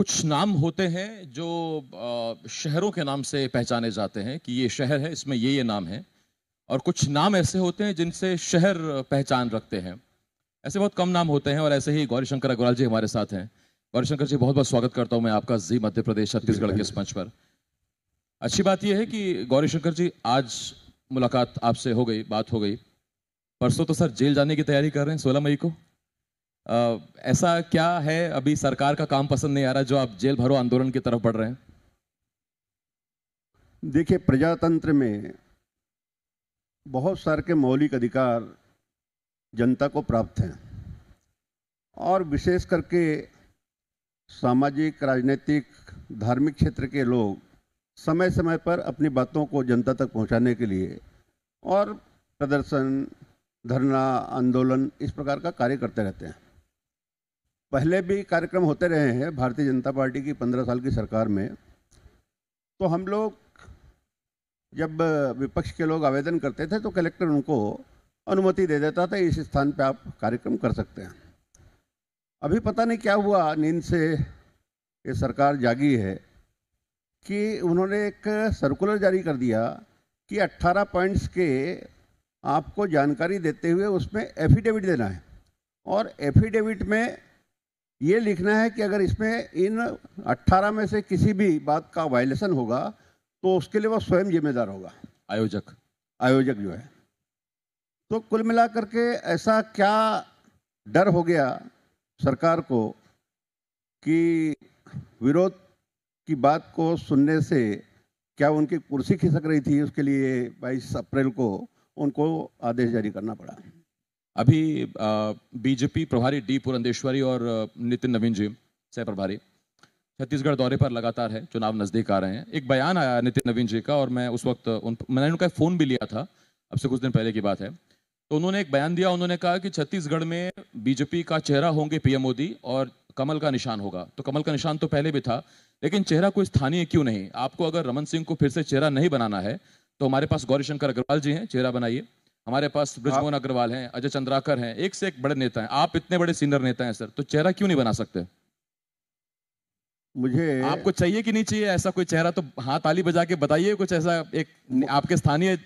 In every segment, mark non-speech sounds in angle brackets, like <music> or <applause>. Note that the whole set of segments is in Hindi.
कुछ नाम होते हैं जो शहरों के नाम से पहचाने जाते हैं कि ये शहर है इसमें ये ये नाम है और कुछ नाम ऐसे होते हैं जिनसे शहर पहचान रखते हैं ऐसे बहुत कम नाम होते हैं और ऐसे ही गौरीशंकर अग्रवाल जी हमारे साथ हैं गौरीशंकर जी बहुत बहुत स्वागत करता हूँ मैं आपका जी मध्य प्रदेश छत्तीसगढ़ के इस मंच पर अच्छी बात यह है कि गौरीशंकर जी आज मुलाकात आपसे हो गई बात हो गई परसों तो सर जेल जाने की तैयारी कर रहे हैं सोलह मई को ऐसा क्या है अभी सरकार का काम पसंद नहीं आ रहा जो आप जेल भरो आंदोलन की तरफ बढ़ रहे हैं देखिए प्रजातंत्र में बहुत सारे के मौलिक अधिकार जनता को प्राप्त हैं और विशेष करके सामाजिक राजनीतिक धार्मिक क्षेत्र के लोग समय समय पर अपनी बातों को जनता तक पहुंचाने के लिए और प्रदर्शन धरना आंदोलन इस प्रकार का कार्य करते रहते हैं पहले भी कार्यक्रम होते रहे हैं भारतीय जनता पार्टी की पंद्रह साल की सरकार में तो हम लोग जब विपक्ष के लोग आवेदन करते थे तो कलेक्टर उनको अनुमति दे देता था इस स्थान पे आप कार्यक्रम कर सकते हैं अभी पता नहीं क्या हुआ नींद से ये सरकार जागी है कि उन्होंने एक सर्कुलर जारी कर दिया कि 18 पॉइंट्स के आपको जानकारी देते हुए उसमें एफिडेविट देना है और एफिडेविट में ये लिखना है कि अगर इसमें इन 18 में से किसी भी बात का वायलेशन होगा तो उसके लिए वह स्वयं जिम्मेदार होगा आयोजक आयोजक जो है तो कुल मिलाकर के ऐसा क्या डर हो गया सरकार को कि विरोध की बात को सुनने से क्या उनकी कुर्सी खिसक रही थी उसके लिए 22 अप्रैल को उनको आदेश जारी करना पड़ा अभी बीजेपी प्रभारी डी पुरंदेश्वरी और नितिन नवीन जी सह प्रभारी छत्तीसगढ़ दौरे पर लगातार है चुनाव नज़दीक आ रहे हैं एक बयान आया नितिन नवीन जी का और मैं उस वक्त उन मैंने उनका फ़ोन भी लिया था अब से कुछ दिन पहले की बात है तो उन्होंने एक बयान दिया उन्होंने कहा कि छत्तीसगढ़ में बीजेपी का चेहरा होंगे पीएम मोदी और कमल का निशान होगा तो कमल का निशान तो पहले भी था लेकिन चेहरा कोई स्थानीय क्यों नहीं आपको अगर रमन सिंह को फिर से चेहरा नहीं बनाना है तो हमारे पास गौरीशंकर अग्रवाल जी हैं चेहरा बनाइए हमारे पास ब्रजमोहन हाँ। अग्रवाल हैं अजय चंद्राकर हैं एक से एक बड़े नेता हैं आप इतने बड़े सीनियर नेता हैं सर तो चेहरा क्यों नहीं बना सकते मुझे आपको चाहिए कि नहीं चाहिए ऐसा कोई चेहरा तो हाथ ताली बजा के बताइए कुछ ऐसा एक आपके स्थानीय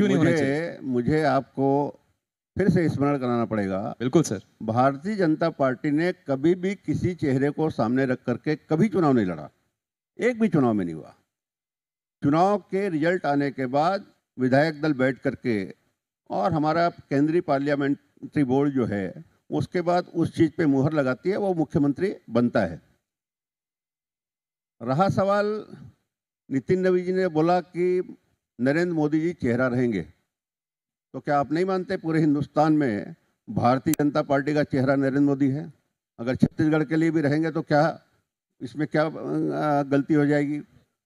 क्यों नहीं होना चाहिए मुझे आपको फिर से स्मरण कराना पड़ेगा बिल्कुल सर भारतीय जनता पार्टी ने कभी भी किसी चेहरे को सामने रख करके कभी चुनाव नहीं लड़ा एक भी चुनाव में नहीं हुआ चुनाव के रिजल्ट आने के बाद विधायक दल बैठ करके और हमारा केंद्रीय पार्लियामेंट्री बोर्ड जो है उसके बाद उस चीज़ पे मुहर लगाती है वो मुख्यमंत्री बनता है रहा सवाल नितिन नवी जी ने बोला कि नरेंद्र मोदी जी चेहरा रहेंगे तो क्या आप नहीं मानते पूरे हिंदुस्तान में भारतीय जनता पार्टी का चेहरा नरेंद्र मोदी है अगर छत्तीसगढ़ के लिए भी रहेंगे तो क्या इसमें क्या गलती हो जाएगी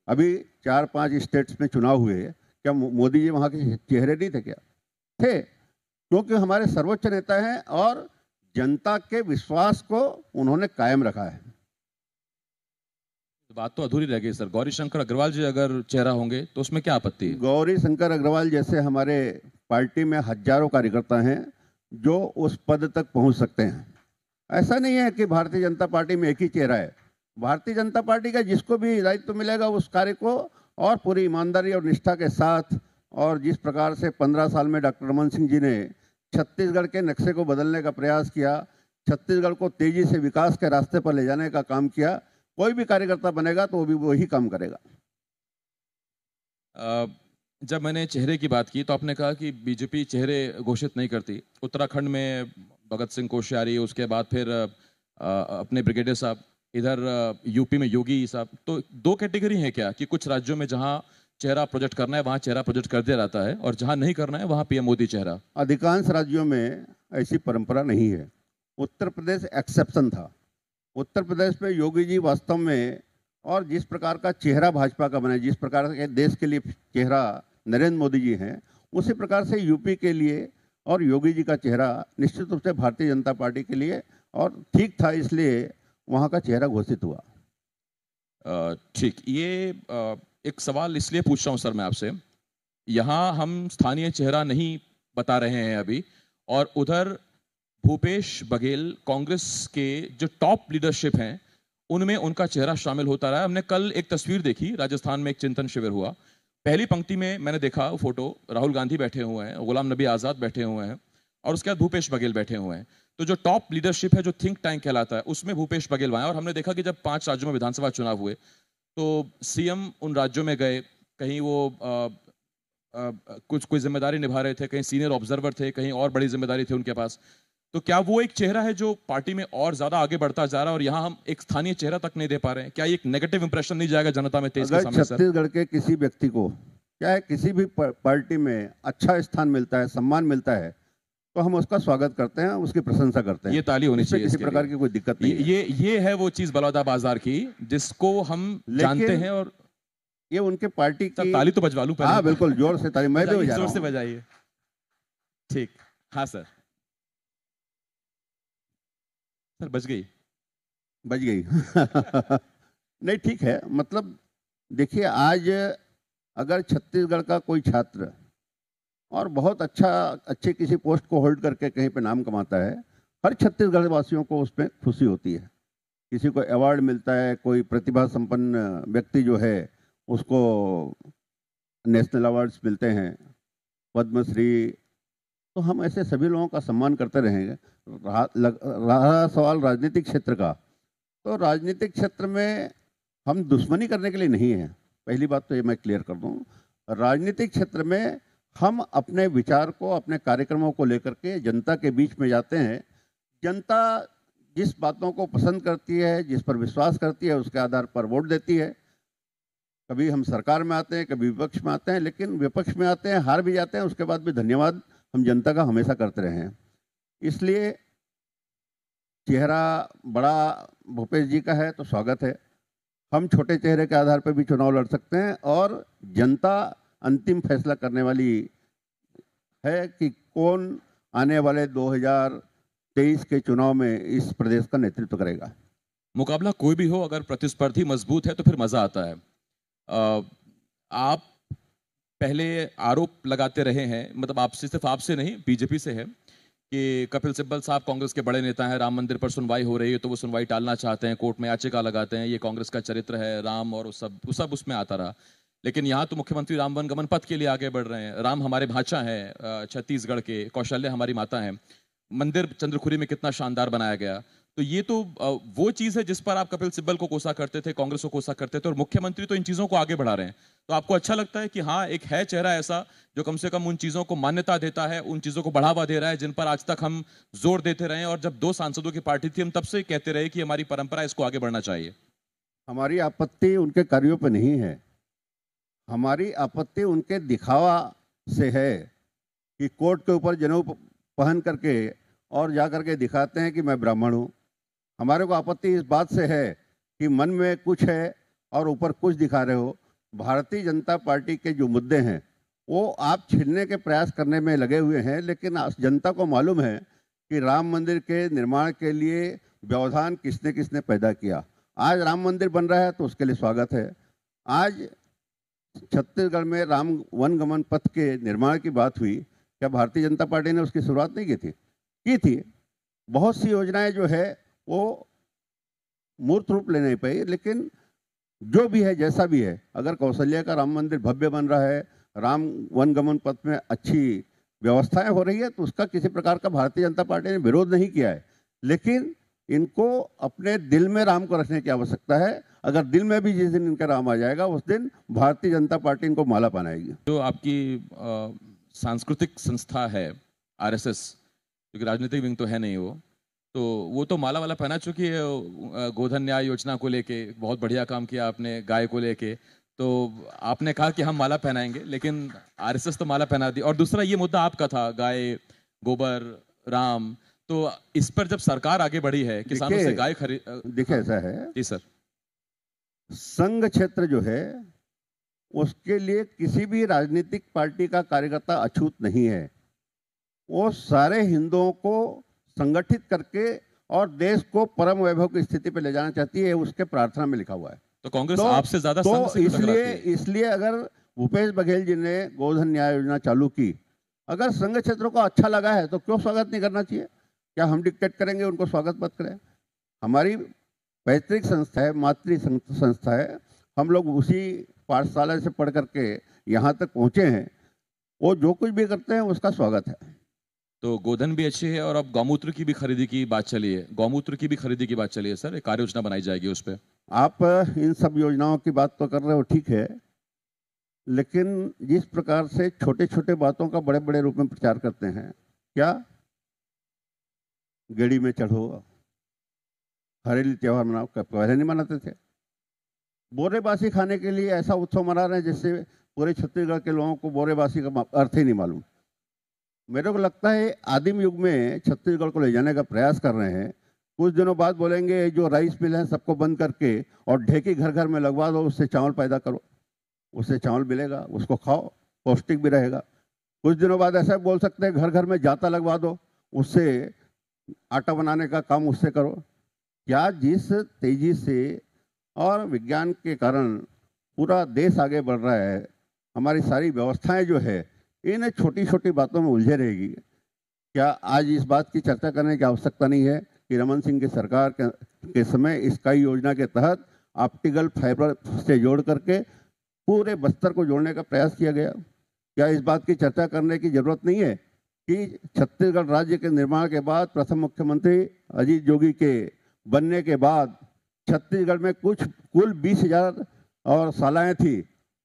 अभी चार पांच स्टेट्स में चुनाव हुए क्या मोदी जी वहाँ के चेहरे नहीं थे क्या थे क्योंकि हमारे सर्वोच्च नेता हैं और जनता के विश्वास को उन्होंने कायम रखा है तो बात तो अधूरी रह गई सर गौरी शंकर अग्रवाल जी अगर चेहरा होंगे तो उसमें क्या आपत्ति है गौरी शंकर अग्रवाल जैसे हमारे पार्टी में हजारों कार्यकर्ता हैं जो उस पद तक पहुंच सकते हैं ऐसा नहीं है कि भारतीय जनता पार्टी में एक ही चेहरा है भारतीय जनता पार्टी का जिसको भी दायित्व तो मिलेगा उस कार्य को और पूरी ईमानदारी और निष्ठा के साथ और जिस प्रकार से पंद्रह साल में डॉक्टर रमन सिंह जी ने छत्तीसगढ़ के नक्शे को बदलने का प्रयास किया छत्तीसगढ़ को तेजी से विकास के रास्ते पर ले जाने का काम किया कोई भी कार्यकर्ता बनेगा तो वो भी वही काम करेगा जब मैंने चेहरे की बात की तो आपने कहा कि बीजेपी चेहरे घोषित नहीं करती उत्तराखंड में भगत सिंह कोश्यारी उसके बाद फिर अपने ब्रिगेडियर साहब इधर यूपी में योगी साहब तो दो कैटेगरी हैं क्या कि कुछ राज्यों में जहाँ चेहरा प्रोजेक्ट करना है वहाँ चेहरा प्रोजेक्ट कर दिया जाता है और जहाँ नहीं करना है वहाँ पीएम मोदी चेहरा अधिकांश राज्यों में ऐसी परंपरा नहीं है उत्तर प्रदेश एक्सेप्शन था उत्तर प्रदेश में योगी जी वास्तव में और जिस प्रकार का चेहरा भाजपा का बना जिस प्रकार के देश के लिए चेहरा नरेंद्र मोदी जी हैं उसी प्रकार से यूपी के लिए और योगी जी का चेहरा निश्चित रूप से भारतीय जनता पार्टी के लिए और ठीक था इसलिए वहाँ का चेहरा घोषित हुआ ठीक ये आ, एक सवाल इसलिए पूछ रहा हूँ सर मैं आपसे यहाँ हम स्थानीय चेहरा नहीं बता रहे हैं अभी और उधर भूपेश बघेल कांग्रेस के जो टॉप लीडरशिप हैं उनमें उनका चेहरा शामिल होता रहा हमने कल एक तस्वीर देखी राजस्थान में एक चिंतन शिविर हुआ पहली पंक्ति में मैंने देखा फोटो राहुल गांधी बैठे हुए हैं गुलाम नबी आज़ाद बैठे हुए हैं और उसके बाद भूपेश बघेल बैठे हुए हैं तो जो टॉप लीडरशिप है जो थिंक टैंक कहलाता है उसमें भूपेश बघेल वहां और हमने देखा कि जब पांच राज्यों में विधानसभा चुनाव हुए तो सीएम उन राज्यों में गए कहीं वो आ, आ, कुछ कोई जिम्मेदारी निभा रहे थे कहीं सीनियर ऑब्जर्वर थे कहीं और बड़ी जिम्मेदारी थी उनके पास तो क्या वो एक चेहरा है जो पार्टी में और ज्यादा आगे बढ़ता जा रहा है और यहाँ हम एक स्थानीय चेहरा तक नहीं दे पा रहे हैं क्या एक नेगेटिव इंप्रेशन नहीं जाएगा जनता में तेज छत्तीसगढ़ के किसी व्यक्ति को क्या है किसी भी पार्टी में अच्छा स्थान मिलता है सम्मान मिलता है तो हम उसका स्वागत करते हैं उसकी प्रशंसा करते हैं ये ताली होनी चाहिए किसी प्रकार की कोई दिक्कत नहीं ये ये है वो चीज बलौदा बाजार की जिसको हम जानते हैं और ये उनके पार्टी अच्छा, की ताली तो बजवा लू हाँ बिल्कुल जोर से ताली मैं भी जोर से बजाइए ठीक हाँ सर सर बज गई बज गई <laughs> नहीं ठीक है मतलब देखिए आज अगर छत्तीसगढ़ का कोई छात्र और बहुत अच्छा अच्छे किसी पोस्ट को होल्ड करके कहीं पे नाम कमाता है हर छत्तीसगढ़ वासियों को उसमें खुशी होती है किसी को अवार्ड मिलता है कोई प्रतिभा संपन्न व्यक्ति जो है उसको नेशनल अवार्ड्स मिलते हैं पद्मश्री तो हम ऐसे सभी लोगों का सम्मान करते रहेंगे रहा, रहा सवाल राजनीतिक क्षेत्र का तो राजनीतिक क्षेत्र में हम दुश्मनी करने के लिए नहीं हैं पहली बात तो ये मैं क्लियर कर दूँ राजनीतिक क्षेत्र में हम अपने विचार को अपने कार्यक्रमों को लेकर के जनता के बीच में जाते हैं जनता जिस बातों को पसंद करती है जिस पर विश्वास करती है उसके आधार पर वोट देती है कभी हम सरकार में आते हैं कभी विपक्ष में आते हैं लेकिन विपक्ष में आते हैं हार भी जाते हैं उसके बाद भी धन्यवाद हम जनता का हमेशा करते रहे हैं इसलिए चेहरा बड़ा भूपेश जी का है तो स्वागत है हम छोटे चेहरे के आधार पर भी चुनाव लड़ सकते हैं और जनता अंतिम फैसला करने वाली है कि कौन आने वाले 2023 के चुनाव में इस प्रदेश का नेतृत्व करेगा मुकाबला कोई भी हो अगर प्रतिस्पर्धी मजबूत है तो फिर मजा आता है आप पहले आरोप लगाते रहे हैं मतलब आपसे सिर्फ आपसे नहीं बीजेपी से है कि कपिल सिब्बल साहब कांग्रेस के बड़े नेता हैं राम मंदिर पर सुनवाई हो रही है तो वो सुनवाई टालना चाहते हैं कोर्ट में याचिका लगाते हैं ये कांग्रेस का चरित्र है राम और उस सब उस सब उसमें आता रहा लेकिन यहाँ तो मुख्यमंत्री राम वन गमन पथ के लिए आगे बढ़ रहे हैं राम हमारे भाचा हैं छत्तीसगढ़ के कौशल्य हमारी माता हैं मंदिर चंद्रखुरी में कितना शानदार बनाया गया तो ये तो वो चीज़ है जिस पर आप कपिल सिब्बल को कोसा करते थे कांग्रेस को कोसा करते थे और मुख्यमंत्री तो इन चीज़ों को आगे बढ़ा रहे हैं तो आपको अच्छा लगता है कि हाँ एक है चेहरा ऐसा जो कम से कम उन चीज़ों को मान्यता देता है उन चीज़ों को बढ़ावा दे रहा है जिन पर आज तक हम जोर देते रहे और जब दो सांसदों की पार्टी थी हम तब से कहते रहे कि हमारी परंपरा इसको आगे बढ़ना चाहिए हमारी आपत्ति उनके कार्यों पर नहीं है हमारी आपत्ति उनके दिखावा से है कि कोर्ट के ऊपर जनेऊ पहन करके और जा करके दिखाते हैं कि मैं ब्राह्मण हूँ हमारे को आपत्ति इस बात से है कि मन में कुछ है और ऊपर कुछ दिखा रहे हो भारतीय जनता पार्टी के जो मुद्दे हैं वो आप छीनने के प्रयास करने में लगे हुए हैं लेकिन जनता को मालूम है कि राम मंदिर के निर्माण के लिए व्यवधान किसने किसने पैदा किया आज राम मंदिर बन रहा है तो उसके लिए स्वागत है आज छत्तीसगढ़ में राम वनगमन पथ के निर्माण की बात हुई क्या भारतीय जनता पार्टी ने उसकी शुरुआत नहीं की थी की थी बहुत सी योजनाएं जो है वो मूर्त रूप ले नहीं पाई लेकिन जो भी है जैसा भी है अगर कौशल्या का राम मंदिर भव्य बन रहा है राम वनगमन पथ में अच्छी व्यवस्थाएं हो रही है तो उसका किसी प्रकार का भारतीय जनता पार्टी ने विरोध नहीं किया है लेकिन इनको अपने दिल में राम को रखने की आवश्यकता है अगर दिल में भी जिस दिन इनका राम आ जाएगा उस दिन भारतीय जनता पार्टी इनको माला पहनाएगी जो आपकी सांस्कृतिक संस्था है आरएसएस क्योंकि राजनीतिक विंग तो है नहीं वो तो वो तो माला वाला पहना चुकी है गोधन न्याय योजना को लेके बहुत बढ़िया काम किया आपने गाय को लेके तो आपने कहा कि हम माला पहनाएंगे लेकिन आरएसएस तो माला पहना दी और दूसरा ये मुद्दा आपका था गाय गोबर राम तो इस पर जब सरकार आगे बढ़ी है किसानों से गाय खरीद देखिए हाँ। ऐसा है जी सर संघ क्षेत्र जो है उसके लिए किसी भी राजनीतिक पार्टी का कार्यकर्ता अछूत नहीं है वो सारे हिंदुओं को संगठित करके और देश को परम वैभव की स्थिति पर ले जाना चाहती है उसके प्रार्थना में लिखा हुआ है तो कांग्रेस तो, आपसे ज्यादा तो इसलिए इसलिए अगर भूपेश बघेल जी ने गोधन न्याय योजना चालू की अगर संघ क्षेत्र को अच्छा लगा है तो क्यों स्वागत नहीं करना चाहिए क्या हम डिक्टेट करेंगे उनको स्वागत मत करें हमारी पैतृक संस्था है मातृ संस्था है हम लोग उसी पाठशाला से पढ़ करके यहाँ तक पहुँचे हैं वो जो कुछ भी करते हैं उसका स्वागत है तो गोधन भी अच्छी है और अब गौमूत्र की भी खरीदी की बात चली है गौमूत्र की भी खरीदी की बात चली है सर कार्य योजना बनाई जाएगी उस पर आप इन सब योजनाओं की बात तो कर रहे हो ठीक है लेकिन जिस प्रकार से छोटे छोटे बातों का बड़े बड़े रूप में प्रचार करते हैं क्या गड़ी में चढ़ो हरेली त्यौहार मनाओ कब पहले तो नहीं मनाते थे बोरेबासी खाने के लिए ऐसा उत्सव मना रहे हैं जिससे पूरे छत्तीसगढ़ के लोगों को बोरेबासी का अर्थ ही नहीं मालूम मेरे को लगता है आदिम युग में छत्तीसगढ़ को ले जाने का प्रयास कर रहे हैं कुछ दिनों बाद बोलेंगे जो राइस मिल है सबको बंद करके और ढेकी घर घर में लगवा दो उससे चावल पैदा करो उससे चावल मिलेगा उसको खाओ पौष्टिक भी रहेगा कुछ दिनों बाद ऐसा बोल सकते हैं घर घर में जाता लगवा दो उससे आटा बनाने का काम उससे करो क्या जिस तेजी से और विज्ञान के कारण पूरा देश आगे बढ़ रहा है हमारी सारी व्यवस्थाएं जो है इन छोटी छोटी बातों में उलझे रहेगी क्या आज इस बात की चर्चा करने की आवश्यकता नहीं है कि रमन सिंह की सरकार के के समय स्काई योजना के तहत ऑप्टिकल फाइबर से जोड़ करके पूरे बस्तर को जोड़ने का प्रयास किया गया क्या इस बात की चर्चा करने की जरूरत नहीं है कि छत्तीसगढ़ राज्य के निर्माण के बाद प्रथम मुख्यमंत्री अजीत जोगी के बनने के बाद छत्तीसगढ़ में कुछ कुल बीस हजार और शालाएँ थी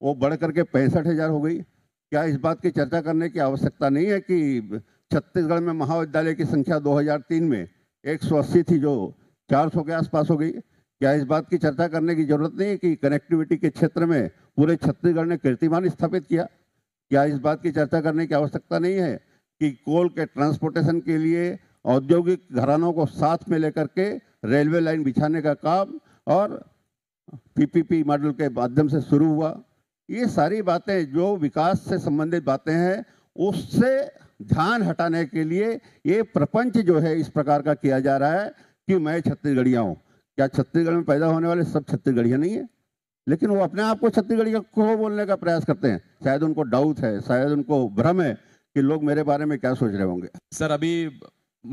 वो बढ़ करके पैंसठ हजार हो गई क्या इस बात की चर्चा करने की आवश्यकता नहीं है कि छत्तीसगढ़ में महाविद्यालय की संख्या 2003 में 180 थी जो 400 के आसपास हो गई क्या इस बात की चर्चा करने की जरूरत नहीं है कि कनेक्टिविटी के क्षेत्र में पूरे छत्तीसगढ़ ने कीर्तिमान स्थापित किया क्या इस बात की चर्चा करने की आवश्यकता नहीं है कि कोल के ट्रांसपोर्टेशन के लिए औद्योगिक घरानों को साथ में लेकर के रेलवे लाइन बिछाने का काम और पीपीपी मॉडल के माध्यम से शुरू हुआ ये सारी बातें जो विकास से संबंधित बातें हैं उससे ध्यान हटाने के लिए ये प्रपंच जो है इस प्रकार का किया जा रहा है कि मैं छत्तीसगढ़िया हूँ क्या छत्तीसगढ़ में पैदा होने वाले सब छत्तीसगढ़िया नहीं है लेकिन वो अपने आप को छत्तीसगढ़िया को बोलने का प्रयास करते हैं शायद उनको डाउट है शायद उनको भ्रम है कि लोग मेरे बारे में क्या सोच रहे होंगे सर अभी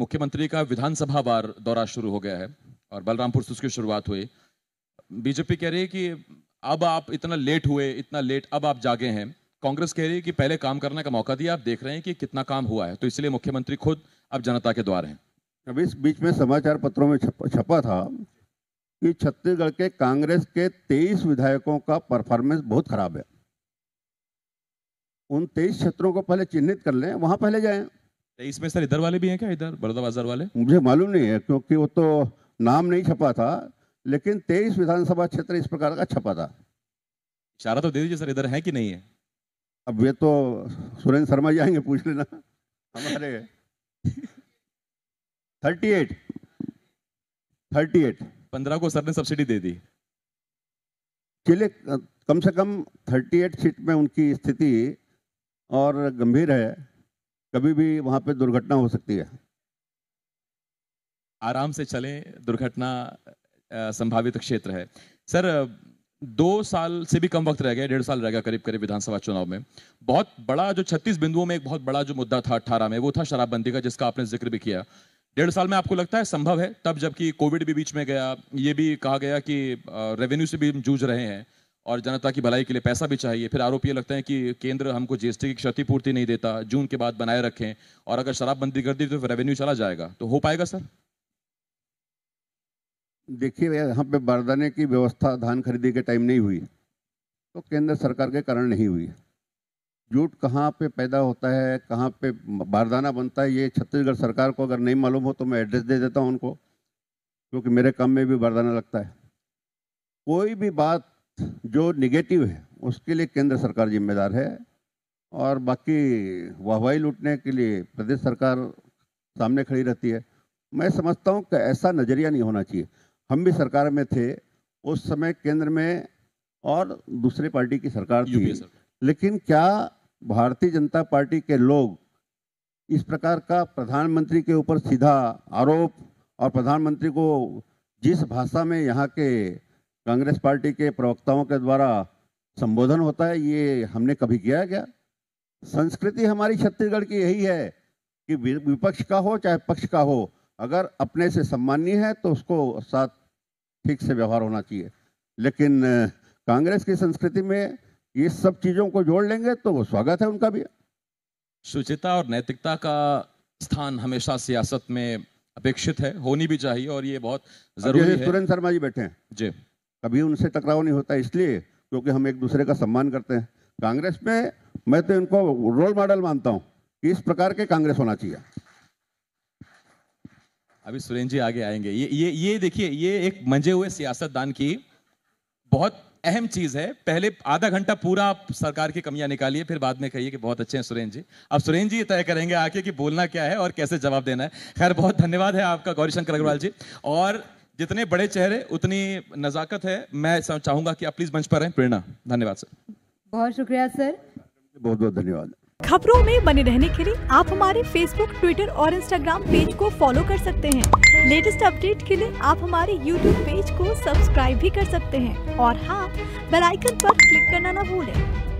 मुख्यमंत्री का विधानसभा बार दौरा शुरू हो गया है और बलरामपुर से उसकी शुरुआत हुई बीजेपी कह रही है कि अब आप इतना लेट हुए इतना लेट अब आप जागे हैं कांग्रेस कह रही है कि पहले काम करने का मौका दिया आप देख रहे हैं कि कितना काम हुआ है तो इसलिए मुख्यमंत्री खुद अब जनता के द्वार हैं अब इस बीच में समाचार पत्रों में छपा था कि छत्तीसगढ़ के कांग्रेस के तेईस विधायकों का परफॉर्मेंस बहुत खराब है उन तेईस क्षेत्रों को पहले चिन्हित कर लें वहां पहले जाएं तो इसमें सर इधर वाले भी हैं क्या इधर बड़ौदा बाजार वाले मुझे मालूम नहीं है क्योंकि वो तो नाम नहीं छपा था लेकिन तेईस विधानसभा क्षेत्र इस प्रकार का छपा था इशारा तो दे दीजिए सर इधर है कि नहीं है अब ये तो सुरेंद्र शर्मा जी आएंगे पूछ लेना हमारे थर्टी एट थर्टी एट पंद्रह को सर ने सब्सिडी दे दी चलिए कम से कम थर्टी एट सीट में उनकी स्थिति और गंभीर है कभी भी वहाँ पे दुर्घटना हो सकती है आराम से चलें दुर्घटना संभावित क्षेत्र है सर दो साल से भी कम वक्त रह गया डेढ़ साल रह गया करीब करीब विधानसभा चुनाव में बहुत बड़ा जो छत्तीस बिंदुओं में एक बहुत बड़ा जो मुद्दा था अट्ठारह में वो था शराबबंदी का जिसका आपने जिक्र भी किया डेढ़ साल में आपको लगता है संभव है तब जबकि कोविड भी बीच में गया ये भी कहा गया कि रेवेन्यू से भी हम जूझ रहे हैं और जनता की भलाई के लिए पैसा भी चाहिए फिर आरोप ये लगता है कि केंद्र हमको जीएसटी की क्षतिपूर्ति नहीं देता जून के बाद बनाए रखें और अगर शराबबंदी कर दी तो रेवेन्यू चला जाएगा तो हो पाएगा सर देखिए भैया यहाँ पे बारदाने की व्यवस्था धान खरीदी के टाइम नहीं हुई तो केंद्र सरकार के कारण नहीं हुई जूट कहाँ पे पैदा होता है कहाँ पे बारदाना बनता है ये छत्तीसगढ़ सरकार को अगर नहीं मालूम हो तो मैं एड्रेस दे देता हूँ उनको क्योंकि मेरे काम में भी बारदाना लगता है कोई भी बात जो निगेटिव है उसके लिए केंद्र सरकार जिम्मेदार है और बाकी वाहवाही लूटने के लिए प्रदेश सरकार सामने खड़ी रहती है मैं समझता हूँ कि ऐसा नज़रिया नहीं होना चाहिए हम भी सरकार में थे उस समय केंद्र में और दूसरी पार्टी की सरकार थी लेकिन क्या भारतीय जनता पार्टी के लोग इस प्रकार का प्रधानमंत्री के ऊपर सीधा आरोप और प्रधानमंत्री को जिस भाषा में यहाँ के कांग्रेस पार्टी के प्रवक्ताओं के द्वारा संबोधन होता है ये हमने कभी किया क्या संस्कृति हमारी छत्तीसगढ़ की यही है कि विपक्ष का हो चाहे पक्ष का हो अगर अपने से सम्माननीय है तो उसको साथ ठीक से व्यवहार होना चाहिए लेकिन कांग्रेस की संस्कृति में ये सब चीज़ों को जोड़ लेंगे तो वो स्वागत है उनका भी शुचिता और नैतिकता का स्थान हमेशा सियासत में अपेक्षित है होनी भी चाहिए और ये बहुत जरूरी है सुरेंद्र शर्मा जी बैठे हैं जी कभी उनसे टकराव नहीं होता इसलिए क्योंकि हम एक दूसरे का सम्मान करते हैं कांग्रेस में मैं तो इनको रोल मॉडल मानता हूं कि इस प्रकार के कांग्रेस होना चाहिए अभी सुरेंद्र जी आगे आएंगे ये ये ये देखिए ये एक मंजे हुए सियासतदान की बहुत अहम चीज है पहले आधा घंटा पूरा आप सरकार की कमियां निकालिए फिर बाद में कहिए कि बहुत अच्छे हैं सुरेंद्र जी अब सुरेंद्र जी तय करेंगे आके कि बोलना क्या है और कैसे जवाब देना है खैर बहुत धन्यवाद है आपका गौरीशंकर अग्रवाल जी और जितने बड़े चेहरे उतनी नज़ाकत है मैं चाहूंगा कि आप प्लीज मंच पर रहें प्रेरणा धन्यवाद सर बहुत शुक्रिया सर बहुत बहुत धन्यवाद खबरों में बने रहने के लिए आप हमारे फेसबुक ट्विटर और इंस्टाग्राम पेज को फॉलो कर सकते हैं लेटेस्ट अपडेट के लिए आप हमारे यूट्यूब पेज को सब्सक्राइब भी कर सकते हैं और हाँ बेलाइकन आरोप क्लिक करना न भूले